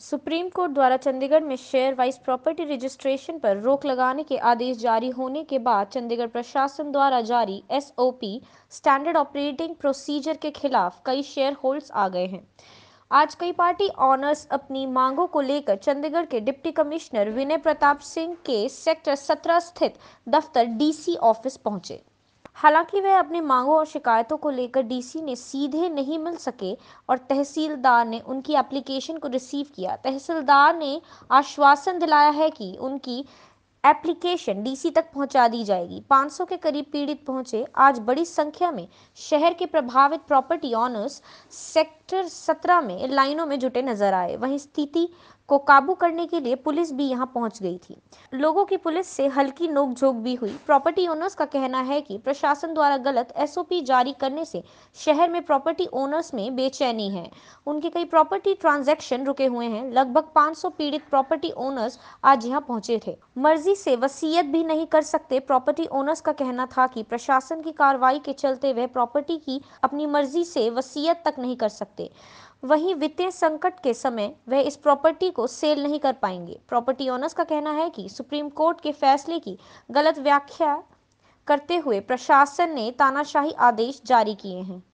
supreme court द्वारा चंडीगढ़ में share wise property registration पर रोक लगाने के आदेश जारी होने के बाद चंडीगढ़ प्रशासन द्वारा जारी एसओपी स्टैंडर्ड ऑपरेटिंग प्रोसीजर के खिलाफ कई शेयर होल्ड्स आ गए हैं आज कई पार्टी ऑनर्स अपनी मांगों को लेकर चंडीगढ़ के डिप्टी कमिश्नर विनय प्रताप सिंह के सेक्टर सत्रह स्थित दफ्तर डीसी ऑफिस पहुंचे हालांकि वह अपनी मांगों और शिकायतों को लेकर डीसी ने सीधे नहीं मिल सके और तहसीलदार ने उनकी एप्लीकेशन को रिसीव किया तहसीलदार ने आश्वासन दिलाया है कि उनकी एप्लीकेशन डीसी तक पहुंचा दी जाएगी 500 के करीब पीड़ित पहुंचे आज बड़ी संख्या में शहर के प्रभावित प्रॉपर्टी ऑनर्स सेक्टर 17 में लाइनों में जुटे नजर आए वहीं स्थिति को काबू करने के लिए पुलिस भी यहां पहुंच गई थी लोगों की पुलिस से हल्की नोकझोंक भी हुई प्रॉपर्टी ओनर्स का कहना है कि प्रशासन द्वारा गलत एसओपी जारी करने से शहर में प्रॉपर्टी ओनर्स में बेचैनी है उनके कई प्रॉपर्टी ट्रांजैक्शन रुके हुए हैं लगभग 500 पीड़ित प्रॉपर्टी ओनर्स आज यहां पहुंचे थे मर्जी मर्जी से वसीयत भी नहीं कर सकते प्रॉपर्टी ओनर्स का कहना था कि प्रशासन की कार्रवाई के चलते वह प्रॉपर्टी की अपनी मर्जी से वसीयत तक नहीं कर सकते वहीं वित्तीय संकट के समय वह इस प्रॉपर्टी को सेल नहीं कर पाएंगे प्रॉपर्टी ओनर्स का कहना है कि सुप्रीम कोर्ट के फैसले की गलत व्याख्या करते हुए प्रशासन ने तानाशाही आदेश जारी किए हैं